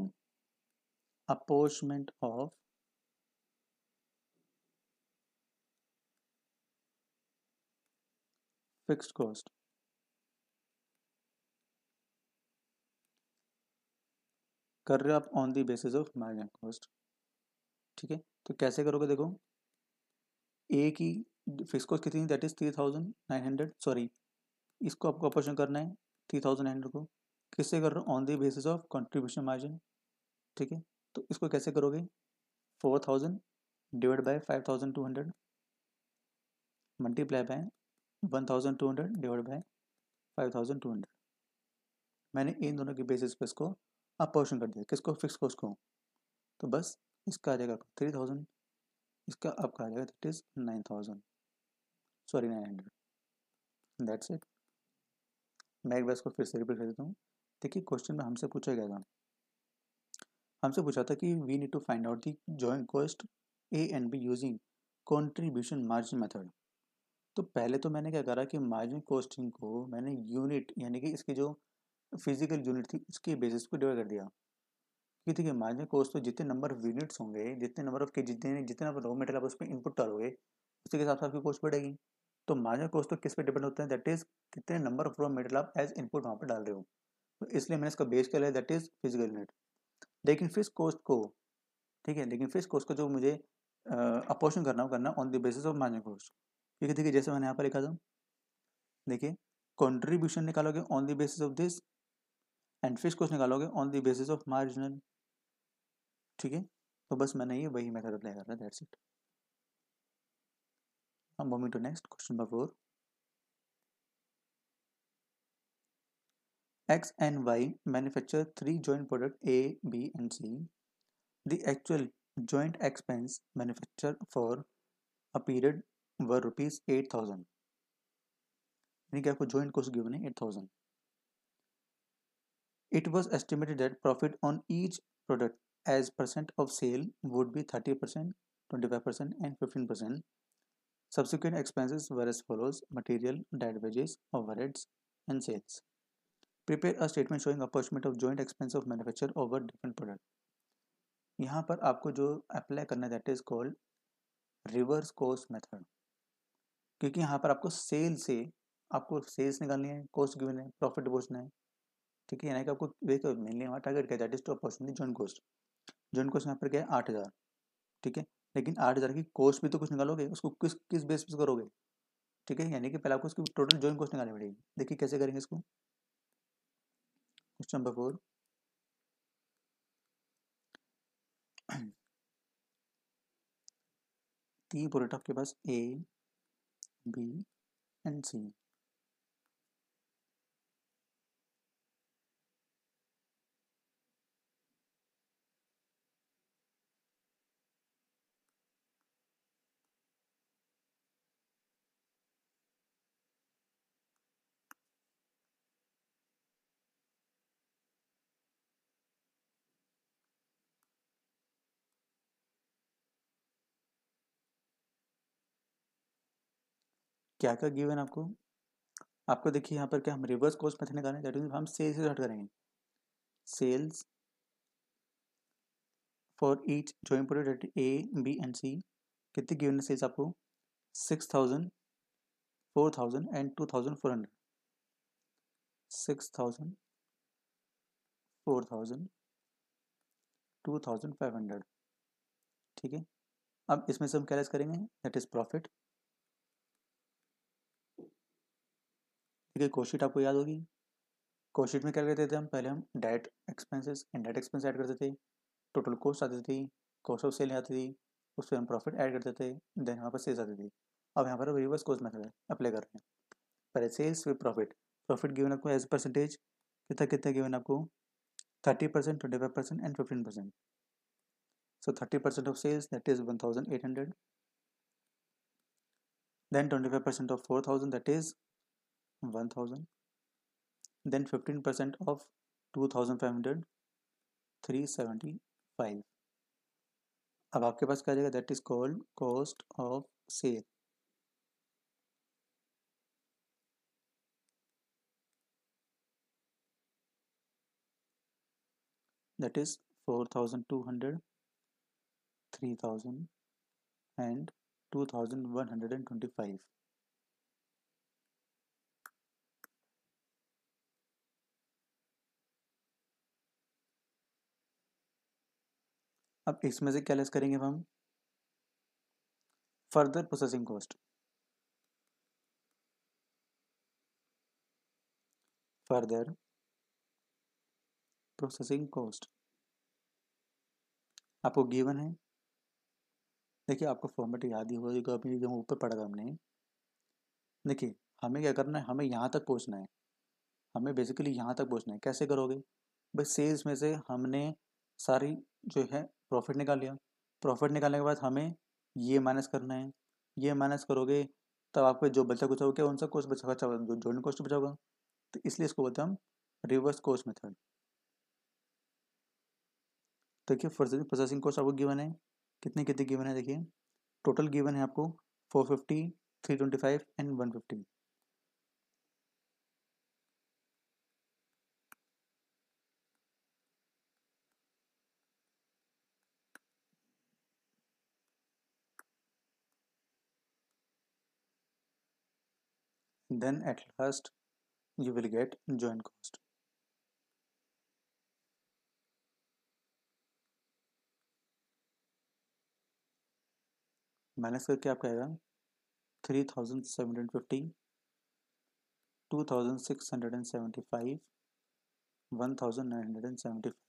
A: अपोर्शमेंट ऑफ फिक्स कॉस्ट कर रहे हो आप on the basis of margin cost ठीक है तो कैसे करोगे देखो ए की फिक्स कॉस्ट कितनी that is three thousand nine hundred sorry इसको आपको ऑपरेशन करना है थ्री थाउजेंड नाइन हंड्रेड को किससे कर रहे हो on the basis of contribution margin ठीक है तो इसको कैसे करोगे four thousand divide by five thousand two hundred multiply by one thousand two hundred divide by five thousand two hundred मैंने इन दोनों के बेसिस पे इसको आप पोर्शन कर दिया किसको फिक्स कोर्स को तो बस इसका आ जाएगा थ्री थाउजेंड इसका आपका आ जाएगा that is nine thousand sorry nine hundred that's it मैं एक बार इसको फिर से रिपीट कर देता हूँ देखिए क्वेश्चन में हमसे पूछा गया था हमसे पूछा था कि we need to find out the joint cost A and B using contribution margin method तो पहले तो मैंने क्या करा कि मार्जिन कॉस्टिंग को मैंने यूनिट यानी कि इसकी जो फिजिकल यूनिट थी उसके बेसिस पे डिवाइड कर दिया क्योंकि देखिए मार्जिनल कॉस्ट तो जितने नंबर ऑफ यूनिट्स होंगे जितने नंबर ऑफ के जितने नंबर रॉ मटेरियल आप उस पर इनपुट डालोगे उसके हिसाब से आपकी कॉस्ट बढ़ेगी तो मार्जिन कॉस्ट तो किस पे डिपेंड होता है दैट इज कितने नंबर ऑफ रॉ मटेरियल आप एज इनपुट वहाँ पर डाल रहे हो तो इसलिए मैंने इसका बेस कर लिया दैट इज फिजिकल यूनिट लेकिन फिक्स कॉस्ट को ठीक है लेकिन फिक्स कॉस्ट को जो मुझे अपोर्शन करना हो करना on the basis of margin cost ठीक है देखिए जैसे मैंने यहाँ पर लिखा था देखिए कॉन्ट्रीब्यूशन निकालोगे on the basis of this and fish कुछ निकालोगे on the basis of marginal ठीक है तो बस मैंने ये वही मेथड अप्लाई कर रहा दैट्स इट हम moving to next question number four X and Y manufacture three joint product A, B and C. The actual joint expense manufacture for a period were rupees eight thousand. यानी कि आपको joint cost given है eight thousand. It was estimated that profit on each product as percent of sale would be 30%, 25% and 15%. Subsequent expenses were as follows material, dead wages, overheads and sales. Prepare a statement showing apportionment of joint expense of manufacture over different product. यहाँ पर आपको जो apply करना है that is called reverse cost method क्योंकि यहाँ पर आपको सेल से आपको सेल्स निकालनी है कॉस्ट गिवन है प्रॉफिट पूछना है ठीक तो है यानी कि आपको देखो मेनली हमारा टारगेट क्या that is to opportunity join cost join cost यहाँ पर क्या है आठ हज़ार ठीक है लेकिन आठ हज़ार की कोस्ट भी तो कुछ निकालोगे उसको किस किस बेस पर करोगे ठीक है यानी कि पहले आपको उसकी टोटल जॉइन कोस्ट निकालनी पड़ेगी देखिए कैसे करेंगे इसको क्वेश्चन नंबर फोर तीन प्रोडक्ट आपके पास ए बी एंड सी क्या क्या गिवन आपको आपको देखिए यहाँ पर क्या हम रिवर्स कॉस्ट मेथड निकालें दैट मीन हम सेल्स से स्टार्ट करेंगे sales for each joint product A B and C कितने गिवन है सेल्स आपको six thousand four thousand and two thousand four hundred six thousand four thousand two thousand five hundred ठीक है अब इसमें से हम कैलेस करेंगे दैट इज प्रॉफिट ठीक है कोशिट आपको याद होगी कोशीट में क्या करते थे हम पहले हम direct expenses indirect expense add करते थे टोटल कॉस्ट आती थी कॉस्ट ऑफ सेल आती थी उस पर हम प्रॉफिट ऐड करते थे देन यहाँ पर सेल्स आती थी अब यहाँ पर रिवर्स कोस्ट मैथड अप्लाई कर रहे हैं पहले sales with profit profit given आपको एज परसेंटेज कितना कितना गिवन आपको thirty percent twenty five percent and fifteen percent so thirty percent of sales that is one thousand eight hundred then twenty five percent of four thousand that is 1000 then 15% of 2500 375 अब आपके पास क्या जाएगा that is called cost of sale that is 4200 3000 and 2125 अब इसमें से क्या less करेंगे हम further processing cost further processing cost आपको गिवन है देखिए आपको फॉर्मेट याद ही होगा अभी जो ऊपर पढ़ा था हमने देखिए हमें क्या करना है हमें यहाँ तक पहुँचना है हमें बेसिकली यहाँ तक पहुँचना है कैसे करोगे भाई सेल्स में से हमने सारी जो है प्रॉफिट निकाल लिया प्रॉफिट निकालने के बाद हमें ये माइनस करना है ये माइनस करोगे तब आपको जो बचा कुछ होगा उनका कोर्स बचा खर्चा जो जॉइंट कॉस्ट बचा होगा तो इसलिए इसको बोलते हैं हम रिवर्स कोर्स मेथड देखिए प्रोसेसिंग कोस्ट आपको गिवन है कितने कितने गिवन है देखिए टोटल गिवन है आपको four fifty three twenty five and one fifty Then at last you will get join cost. Minus करके आपका आएगा three thousand seven hundred fifty two thousand six hundred and seventy five one thousand nine hundred and seventy five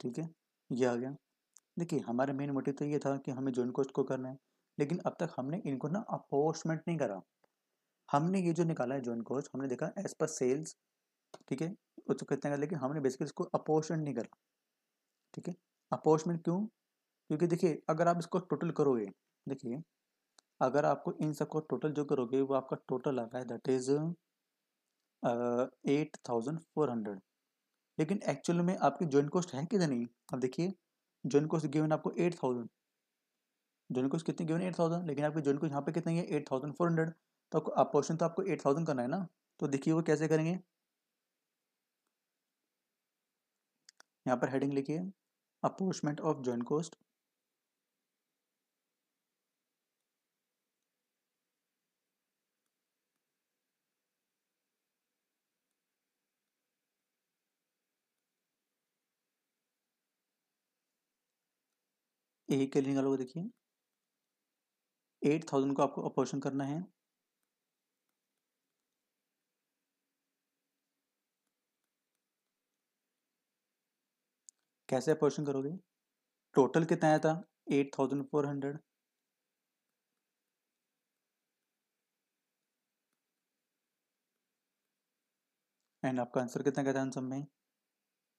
A: ठीक है ये आ गया देखिए हमारा main motive तो ये था कि हमें जॉइन कोस्ट को करना है लेकिन अब तक हमने इनको ना अपोस्टमेंट नहीं करा हमने ये जो निकाला है जॉइन कोस्ट हमने देखा एज पर सेल्स ठीक है उसको कितना कर लेकिन हमने बेसिकली इसको अपोस्टमेंट नहीं करा ठीक है अपोस्टमेंट क्यों क्योंकि देखिए अगर आप इसको टोटल करोगे देखिए अगर आपको इन सबको टोटल जो करोगे वो आपका टोटल आ रहा है that is eight thousand four hundred लेकिन एक्चुअल में आपकी जॉइंट कॉस्ट है कितनी अब देखिए जॉइन गिवन आपको eight thousand join cost given eight thousand लेकिन आपके जॉइन कोस्ट यहाँ पे कितने है एट थाउजेंड फोर हंड्रेड तो आपको आप क्वेश्चन तो आपको एट थाउजेंड करना है ना तो देखिए वो कैसे करेंगे यहाँ पर हेडिंग लिखिए apportionment of join cost A के लिए निकालोगे देखिए एट थाउजेंड को आपको अपोर्शन करना है कैसे अपोर्शन करोगे टोटल कितना आया था eight thousand four hundred and आपका आंसर कितना कहता है आंसर में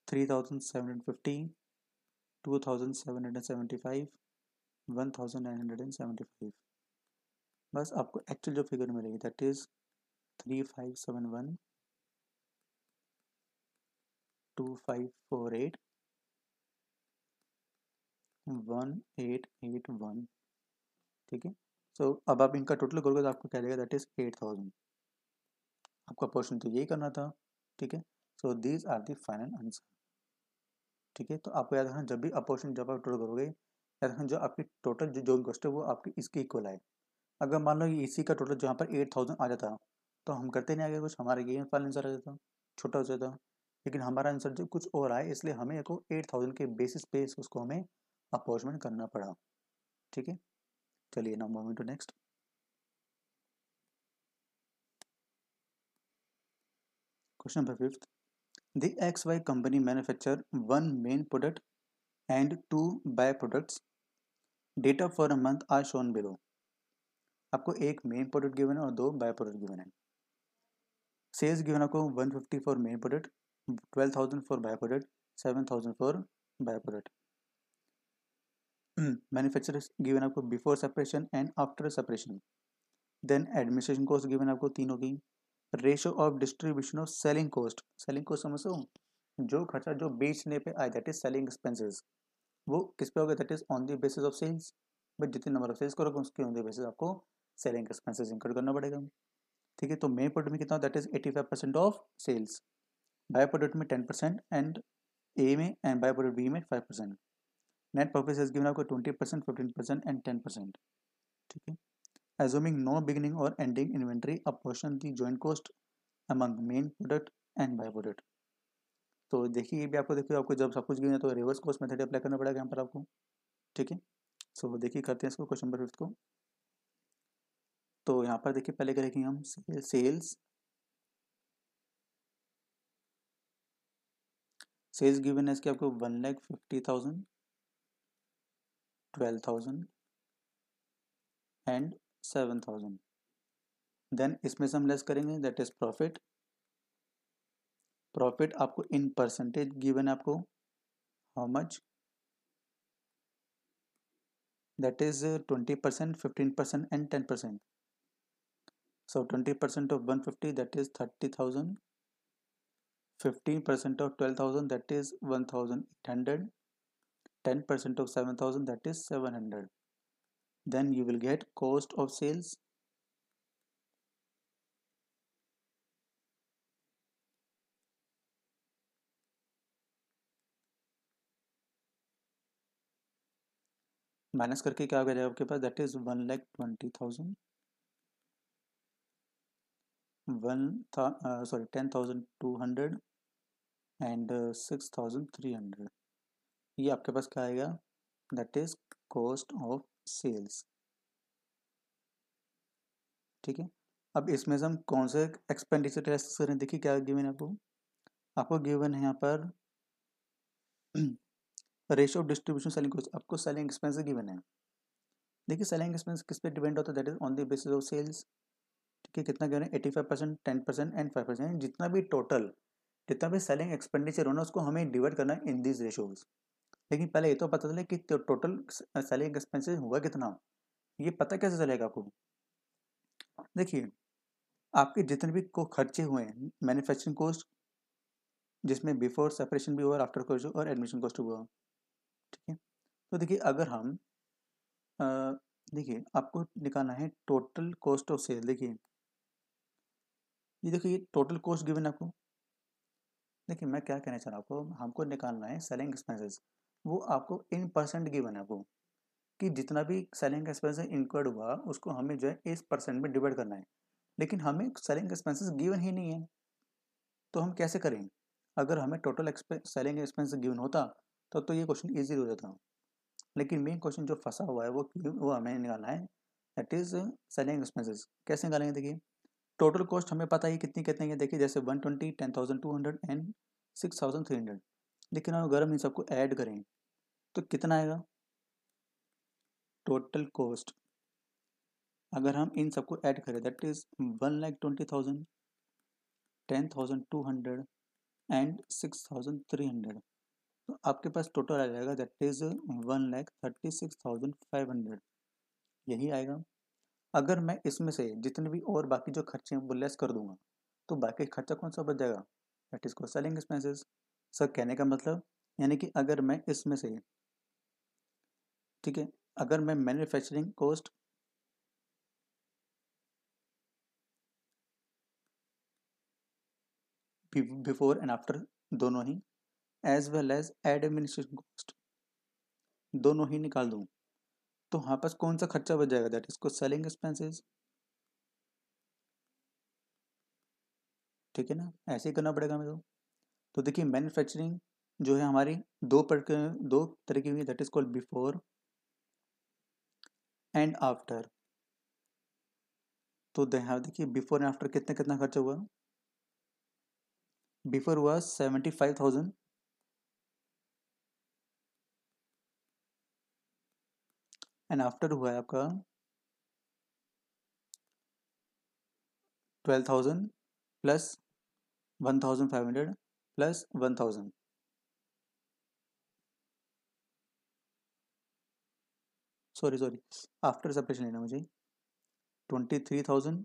A: three thousand seven hundred fifty 1975 बस आपको एक्चुअल जो फिगर मिलेगी that is three five seven one two five four eight one eight eight one ठीक है सो अब आप इनका टोटल करोगे तो आपको क्या देगा दैट इज एट थाउजेंड आपका पोर्शन तो यही करना था ठीक है so these are final answer ठीक है तो आपको याद रखना जब भी अपोर्शन जब आप टोटल करोगे याद रखना जो आपकी टोटल जो जॉब कॉस्ट है वो आपकी इसके इक्वल आए अगर मान लो इसी का टोटल जहाँ पर एट थाउजेंड आ जाता तो हम करते नहीं आगे कुछ हमारा ये फाइनल आंसर आ जाता छोटा हो जाता लेकिन हमारा आंसर जो कुछ और आए इसलिए हमें एक एट थाउजेंड के बेसिस पे उसको हमें अपॉर्चमेंट करना पड़ा ठीक है चलिए now moving to next question number fifth The XY company manufacture one main product and two byproducts. Data for a month are shown below. आपको एक मेन प्रोडक्ट गिवन है और दो बाय प्रोडक्ट गिवन है सेल्स गिवन आपको 150 for main product 12,000 for by product 7,000 for by product manufacture given आपको before separation and after separation then administration cost given आपको तीन हो गई ratio of distribution of selling cost selling cost समझते हो जो खर्चा जो बेचने पे आया दैट इज सेलिंग एक्सपेंसेस वो किस पे हो गया that is on the basis of sales भाई जितने नंबर ऑफ सेल्स करोगे उसके ऑन द बेसिस आपको सेलिंग एक्सपेंसेस इंक्लूड करना पड़ेगा ठीक है तो मेन प्रोडक्ट में कितना that is eighty five percent of sales by product में टेन परसेंट एंड ए में एंड बाय प्रोडक्ट बी में five percent net profit is given आपको twenty percent fifteen percent and ten percent ठीक है assuming no beginning or ending inventory apportion the joint cost among main product and by product तो देखिए ये भी आपको देखिए आपको जब सब कुछ गिवन है तो रिवर्स कॉस्ट मेथड अप्लाई करना पड़ेगा यहाँ पर आपको ठीक है सो देखिए करते हैं इसको क्वेश्चन नंबर फिफ्थ को तो यहाँ पर देखिए पहले करेंगे हम सेल्स सेल्स गिवन है इसके आपको one lakh fifty thousand twelve thousand and seven thousand then इसमें से हम लेस करेंगे दैट इज प्रॉफिट प्रॉफिट आपको इन परसेंटेज गिवन है आपको how much that is twenty percent fifteen percent and ten percent so twenty percent of one fifty that is thirty thousand fifteen percent of twelve thousand that is one thousand eight hundred ten percent of seven thousand that is seven hundred then you will get cost of sales minus करके क्या हो जाएगा आपके पास that is one lakh twenty thousand one sorry ten thousand two hundred and six thousand three hundred ये आपके पास क्या आएगा that is cost of sales ठीक है अब इसमें से हम कौन से एक्सपेंडिचर टेस्ट करें देखिए क्या गिवन है आपको आपको गिवन है यहाँ पर ratio of distribution selling cost आपको सेलिंग एक्सपेंस गिवन है देखिए सेलिंग एक्सपेंस किस पे डिपेंड होता है that is on the basis of sales ठीक है कितना गिवन है eighty five percent ten percent and five percent जितना भी टोटल जितना भी सेलिंग एक्सपेंडिचर होना उसको हमें डिवाइड करना है इन दिस रेशोज लेकिन पहले ये तो पता चले कि तो टोटल सेलिंग एक्सपेंसेस हुआ कितना ये पता कैसे चलेगा आपको देखिए आपके जितने भी को खर्चे हुए हैं मैन्युफैक्चरिंग कॉस्ट जिसमें बिफोर सेपरेशन भी हुआ और आफ्टर कॉस्ट और एडमिशन कॉस्ट हुआ ठीक है तो देखिए अगर हम देखिए आपको निकालना है टोटल कॉस्ट ऑफ सेल देखिए ये देखिए टोटल कॉस्ट गिवन आपको देखिए मैं क्या कहना चाह रहा हूँ आपको हमको निकालना है सेलिंग एक्सपेंसेस वो आपको इन परसेंट गिवन है वो कि जितना भी सेलिंग एक्सपेंसेस इंक्वर्ड हुआ उसको हमें जो है इस परसेंट में डिवाइड करना है लेकिन हमें सेलिंग एक्सपेंसेस गिवन ही नहीं है तो हम कैसे करें अगर हमें टोटल सेलिंग एक्सपेंस गिवन होता तो तो ये क्वेश्चन ईजी हो जाता लेकिन मेन क्वेश्चन जो फंसा हुआ है वो वो हमें निकालना है दैट इज सेलिंग एक्सपेंसेस कैसे निकालेंगे देखिए टोटल कॉस्ट हमें पता ही कितनी कितनी है देखिए जैसे one twenty ten thousand two hundred and six thousand three hundred लेकिन हम गर्म इन सबको ऐड करें तो कितना आएगा टोटल कॉस्ट अगर हम इन सबको ऐड करें that is one lakh twenty thousand ten thousand two hundred and six thousand three hundred तो आपके पास टोटल आ जाएगा that is one lakh thirty six thousand five hundred यही आएगा अगर मैं इसमें से जितने भी और बाकी जो खर्चे हैं वो लेस कर दूंगा तो बाकी खर्चा कौन सा बच जाएगा दैट इज को सेलिंग एक्सपेंसेस सर कहने का मतलब यानी कि अगर मैं इसमें से ठीक है अगर मैं manufacturing cost before and after दोनों ही as well as administration cost दोनों ही निकाल दूं तो हाँ पास कौन सा खर्चा बच जाएगा दैट इसको सेलिंग एक्सपेंसेस ठीक है ना ऐसे ही करना पड़ेगा मेरे को तो देखिए मैन्युफैक्चरिंग जो है हमारी दो प्रकार दो तरह की हुई that is called before and after तो देखिए बिफोर एंड आफ्टर कितना कितना खर्चा हुआ बिफोर हुआ seventy five thousand and after हुआ है आपका twelve thousand plus one thousand five hundred plus one thousand sorry sorry after separation लेना मुझे twenty three thousand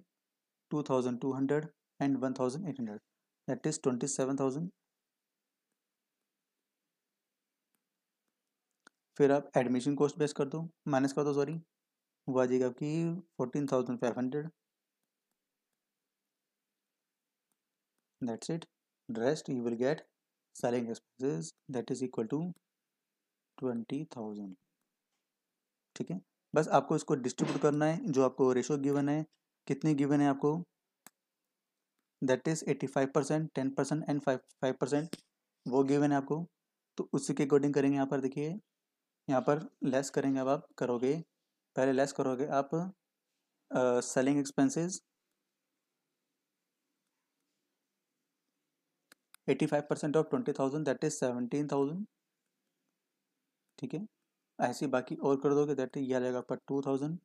A: two thousand two hundred and one thousand eight hundred that is twenty seven thousand फिर आप admission cost base कर दो minus कर दो sorry वो आ जाएगी आपकी fourteen thousand five hundred that's it the rest you will get selling expenses that is equal to twenty thousand ठीक है बस आपको इसको डिस्ट्रीब्यूट करना है जो आपको रेशो गिवन है कितनी गिवन है आपको that is eighty five percent ten percent and five five percent वो गिवन है आपको तो उसी के अकॉर्डिंग करेंगे यहाँ पर देखिए यहाँ पर लेस करेंगे अब आप करोगे पहले लेस करोगे आप selling expenses 85 percent of twenty thousand that is seventeen thousand ठीक है ऐसे बाकी और कर दोगे दैट ये आ जाएगा आपका टू थाउजेंड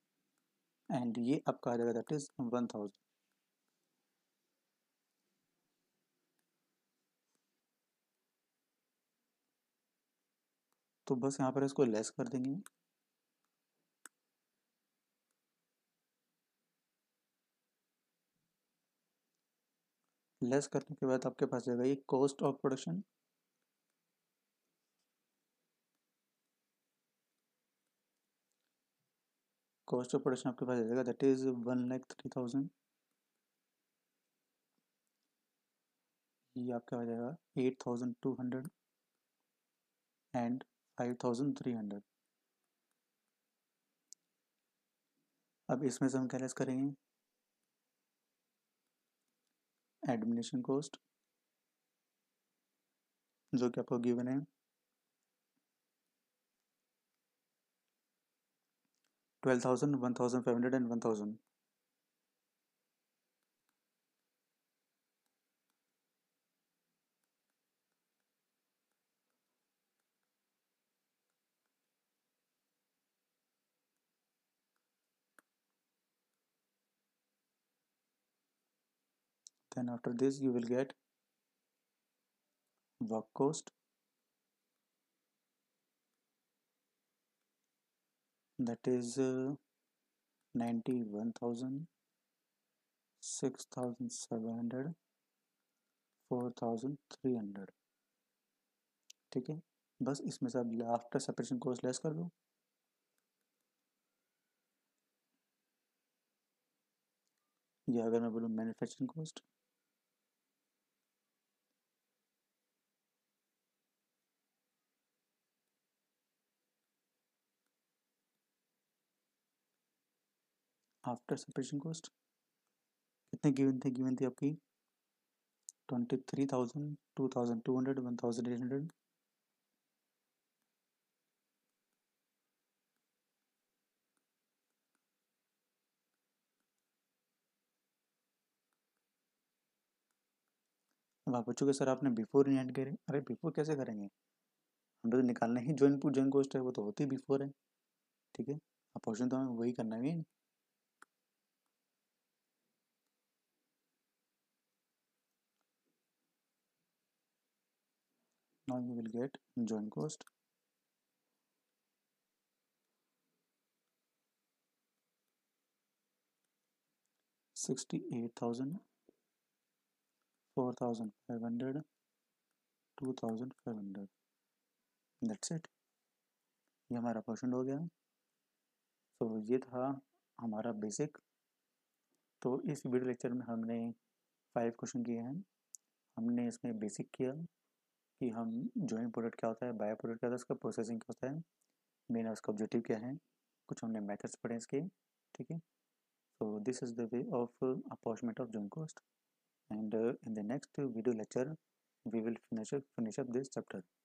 A: एंड ये आपका आ जाएगा दैट इज वन थाउजेंड तो बस यहाँ पर इसको लेस कर देंगे लेस करने के बाद आपके पास जाएगा ये cost of production cost of production आपके पास जाएगा that is one lakh three thousand ये आपके पास जाएगा eight thousand two hundred and five thousand three hundred अब इसमें से हम क्या लेस करेंगे एडमिनिस्ट्रेशन कॉस्ट जो कि आपको गिवन है twelve thousand one thousand five hundred and one thousand then after this you will get work cost that is uh, 91,000 6,700 4,300 ठीक है बस इसमें से आप आफ्टर सेपरेशन कॉस्ट लेस कर दो या अगर मैं बोलूँ manufacturing cost after separation cost कितने गिवन थे गिवन थी आपकी twenty three thousand two thousand two hundred one thousand eight hundred वहाँ पूछो कि सर आपने बिफोर नहीं ऐड करे अरे बिफोर कैसे करेंगे हम तो निकालना ही ज्वाइन पुट ज्वाइन कॉस्ट है वो तो होती बिफोर है ठीक है आप क्वेश्चन तो हमें वही करना है now you will get join cost Sixty-eight thousand, four thousand five hundred, two thousand five hundred. That's it. ये हमारा क्वेश्चन हो गया तो so, ये था हमारा बेसिक तो इस वीडियो लेक्चर में हमने फाइव क्वेश्चन किए हैं हमने इसमें बेसिक किया कि हम ज्वाइन प्रोडक्ट क्या होता है बायो प्रोडक्ट क्या होता है उसका प्रोसेसिंग क्या होता है मेन उसका ऑब्जेक्टिव क्या है कुछ हमने मैथड्स पढ़े इसके ठीक है so this is the way of apportionment of joint cost and in the next video lecture we will finish up this chapter